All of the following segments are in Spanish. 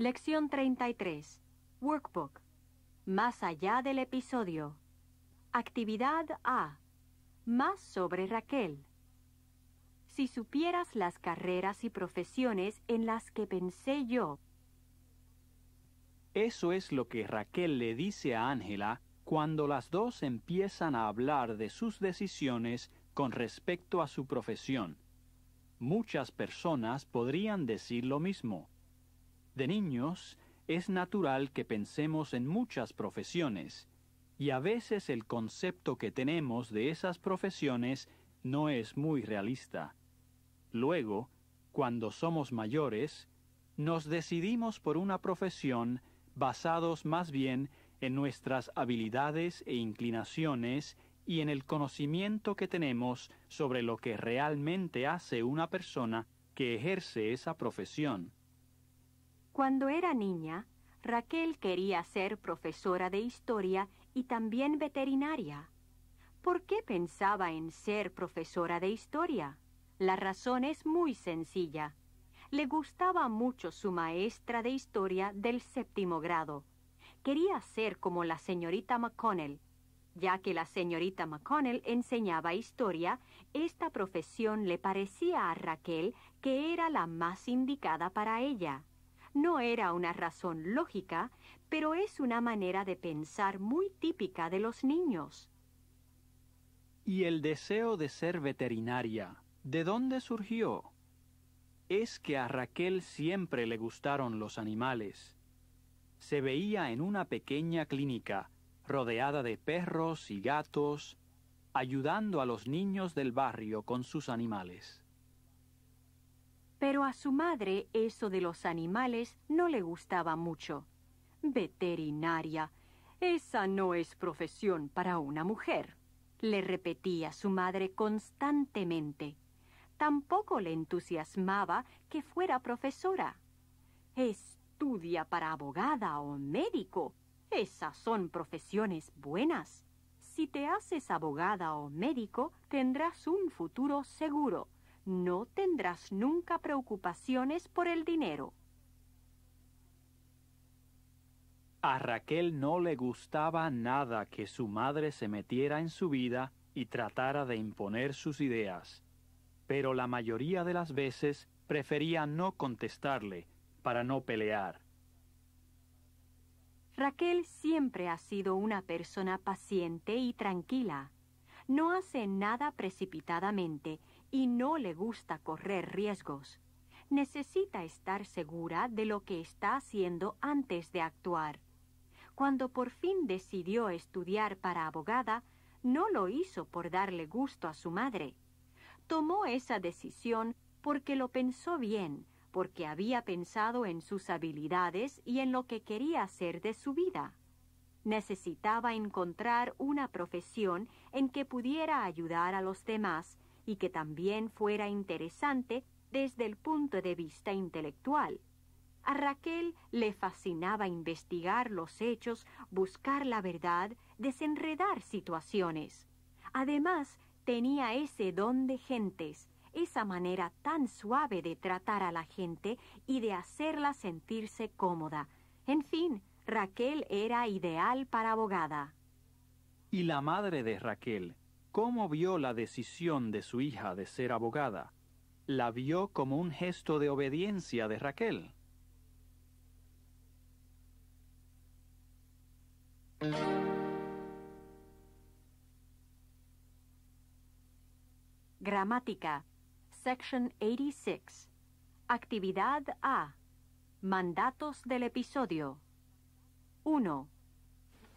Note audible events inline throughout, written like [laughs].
Lección 33. Workbook. Más allá del episodio. Actividad A. Más sobre Raquel. Si supieras las carreras y profesiones en las que pensé yo. Eso es lo que Raquel le dice a Ángela cuando las dos empiezan a hablar de sus decisiones con respecto a su profesión. Muchas personas podrían decir lo mismo de niños, es natural que pensemos en muchas profesiones, y a veces el concepto que tenemos de esas profesiones no es muy realista. Luego, cuando somos mayores, nos decidimos por una profesión basados más bien en nuestras habilidades e inclinaciones y en el conocimiento que tenemos sobre lo que realmente hace una persona que ejerce esa profesión. Cuando era niña, Raquel quería ser profesora de historia y también veterinaria. ¿Por qué pensaba en ser profesora de historia? La razón es muy sencilla. Le gustaba mucho su maestra de historia del séptimo grado. Quería ser como la señorita McConnell. Ya que la señorita McConnell enseñaba historia, esta profesión le parecía a Raquel que era la más indicada para ella. No era una razón lógica, pero es una manera de pensar muy típica de los niños. ¿Y el deseo de ser veterinaria? ¿De dónde surgió? Es que a Raquel siempre le gustaron los animales. Se veía en una pequeña clínica, rodeada de perros y gatos, ayudando a los niños del barrio con sus animales. Pero a su madre eso de los animales no le gustaba mucho. Veterinaria. Esa no es profesión para una mujer, le repetía su madre constantemente. Tampoco le entusiasmaba que fuera profesora. Estudia para abogada o médico. Esas son profesiones buenas. Si te haces abogada o médico, tendrás un futuro seguro no tendrás nunca preocupaciones por el dinero. A Raquel no le gustaba nada que su madre se metiera en su vida y tratara de imponer sus ideas, pero la mayoría de las veces prefería no contestarle para no pelear. Raquel siempre ha sido una persona paciente y tranquila. No hace nada precipitadamente y no le gusta correr riesgos. Necesita estar segura de lo que está haciendo antes de actuar. Cuando por fin decidió estudiar para abogada, no lo hizo por darle gusto a su madre. Tomó esa decisión porque lo pensó bien, porque había pensado en sus habilidades y en lo que quería hacer de su vida. Necesitaba encontrar una profesión en que pudiera ayudar a los demás y que también fuera interesante desde el punto de vista intelectual. A Raquel le fascinaba investigar los hechos, buscar la verdad, desenredar situaciones. Además, tenía ese don de gentes, esa manera tan suave de tratar a la gente y de hacerla sentirse cómoda. En fin, Raquel era ideal para abogada. Y la madre de Raquel, ¿Cómo vio la decisión de su hija de ser abogada? ¿La vio como un gesto de obediencia de Raquel? Gramática. Section 86. Actividad A. Mandatos del episodio. 1.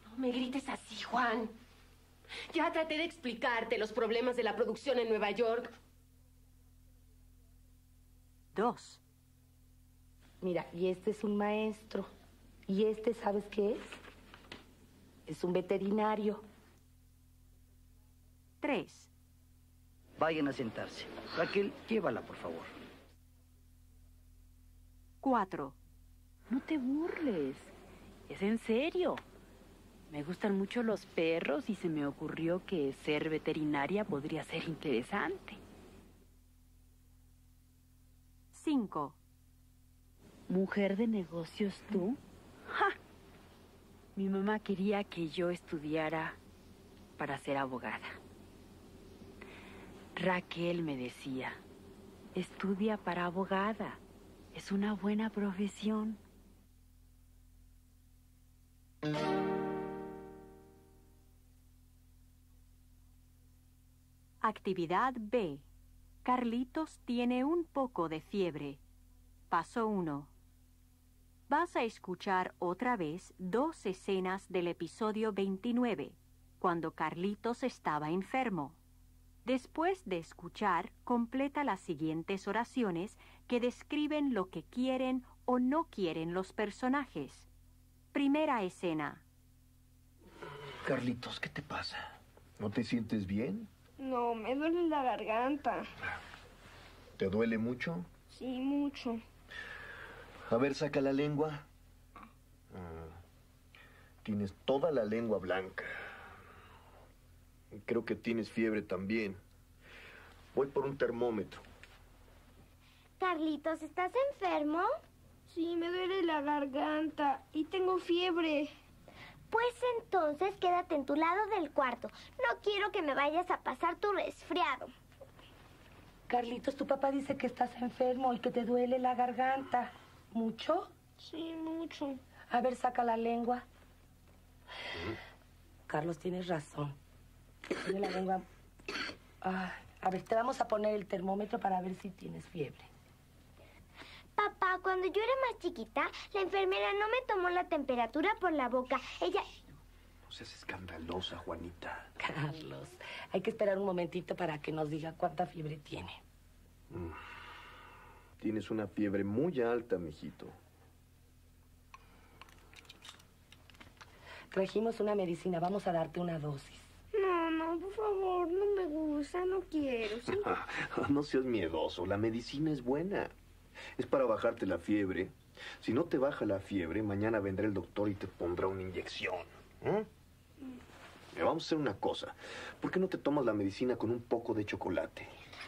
No me grites así, Juan. Ya traté de explicarte los problemas de la producción en Nueva York. Dos. Mira, y este es un maestro. ¿Y este sabes qué es? Es un veterinario. Tres. Vayan a sentarse. Raquel, llévala, por favor. Cuatro. No te burles. Es en serio. Me gustan mucho los perros y se me ocurrió que ser veterinaria podría ser interesante. 5. ¿Mujer de negocios tú? Mm. ¡Ja! Mi mamá quería que yo estudiara para ser abogada. Raquel me decía, estudia para abogada. Es una buena profesión. Actividad B. Carlitos tiene un poco de fiebre. Paso 1. Vas a escuchar otra vez dos escenas del episodio 29, cuando Carlitos estaba enfermo. Después de escuchar, completa las siguientes oraciones que describen lo que quieren o no quieren los personajes. Primera escena. Carlitos, ¿qué te pasa? ¿No te sientes bien? No, me duele la garganta. ¿Te duele mucho? Sí, mucho. A ver, saca la lengua. Ah, tienes toda la lengua blanca. Creo que tienes fiebre también. Voy por un termómetro. Carlitos, ¿estás enfermo? Sí, me duele la garganta y tengo fiebre. Pues entonces quédate en tu lado del cuarto. No quiero que me vayas a pasar tu resfriado. Carlitos, tu papá dice que estás enfermo y que te duele la garganta. ¿Mucho? Sí, mucho. A ver, saca la lengua. Carlos, tienes razón. Tiene la lengua... a ver, te vamos a poner el termómetro para ver si tienes fiebre. Papá, cuando yo era más chiquita, la enfermera no me tomó la temperatura por la boca. Ella... No seas escandalosa, Juanita. Carlos, hay que esperar un momentito para que nos diga cuánta fiebre tiene. Mm. Tienes una fiebre muy alta, mijito. Trajimos una medicina, vamos a darte una dosis. No, no, por favor, no me gusta, no quiero, [laughs] no seas miedoso, la medicina es buena. Es para bajarte la fiebre. Si no te baja la fiebre, mañana vendrá el doctor y te pondrá una inyección. ¿eh? Mm. vamos a hacer una cosa. ¿Por qué no te tomas la medicina con un poco de chocolate?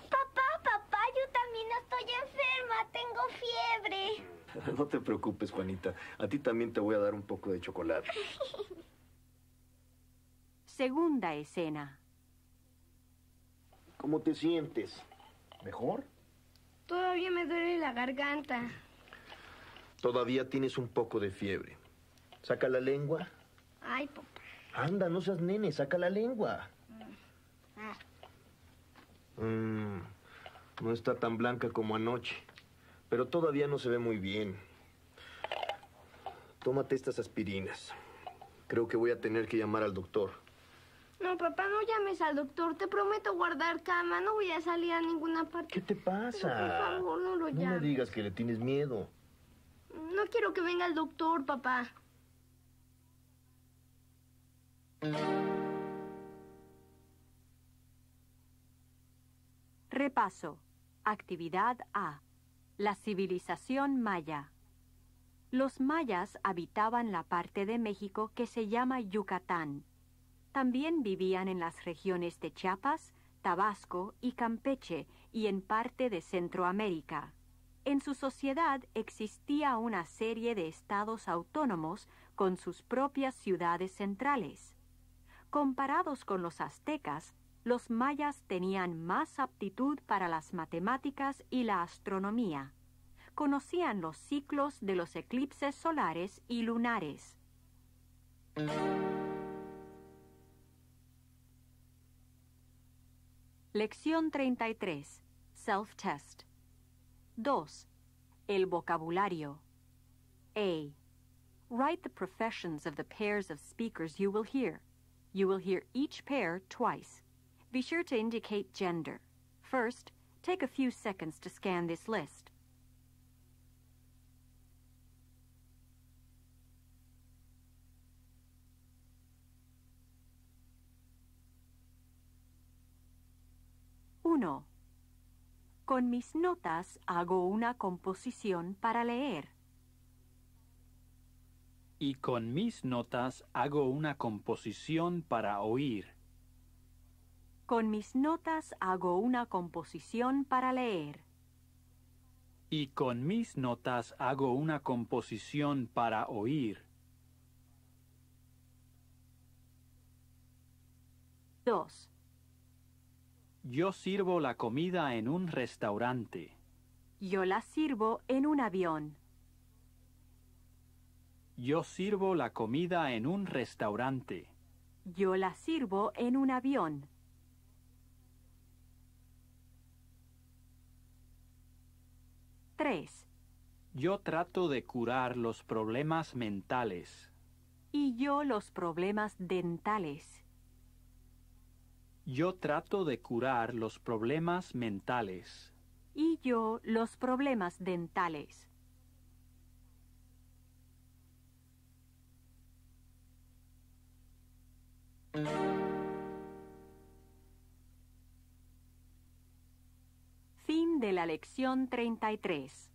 Papá, papá, yo también estoy enferma. Tengo fiebre. [laughs] No te preocupes, Juanita. A ti también te voy a dar un poco de chocolate. [laughs] Segunda escena. ¿Cómo te sientes? ¿Mejor? Todavía me duele la garganta. Todavía tienes un poco de fiebre. Saca la lengua. Ay, papá. Anda, no seas nene, saca la lengua. Mm. Ah. Mm, no está tan blanca como anoche, pero todavía no se ve muy bien. Tómate estas aspirinas. Creo que voy a tener que llamar al doctor. No, papá, no llames al doctor. Te prometo guardar cama. No voy a salir a ninguna parte. ¿Qué te pasa? por favor, no lo llames. No me digas que le tienes miedo. No quiero que venga el doctor, papá. Repaso. Actividad A. La civilización maya. Los mayas habitaban la parte de México que se llama Yucatán también vivían en las regiones de Chiapas, Tabasco y Campeche y en parte de Centroamérica. En su sociedad existía una serie de estados autónomos con sus propias ciudades centrales. Comparados con los aztecas, los mayas tenían más aptitud para las matemáticas y la astronomía. Conocían los ciclos de los eclipses solares y lunares. Lección 33. Self-test. 2. El vocabulario. A. Write the professions of the pairs of speakers you will hear. You will hear each pair twice. Be sure to indicate gender. First, take a few seconds to scan this list. Con mis notas hago una composición para leer. Y con mis notas hago una composición para oír. Con mis notas hago una composición para leer. Y con mis notas hago una composición para oír. 2. Yo sirvo la comida en un restaurante. Yo la sirvo en un avión. Yo sirvo la comida en un restaurante. Yo la sirvo en un avión. 3. Yo trato de curar los problemas mentales. Y yo los problemas dentales. Yo trato de curar los problemas mentales. Y yo los problemas dentales. Fin de la lección 33.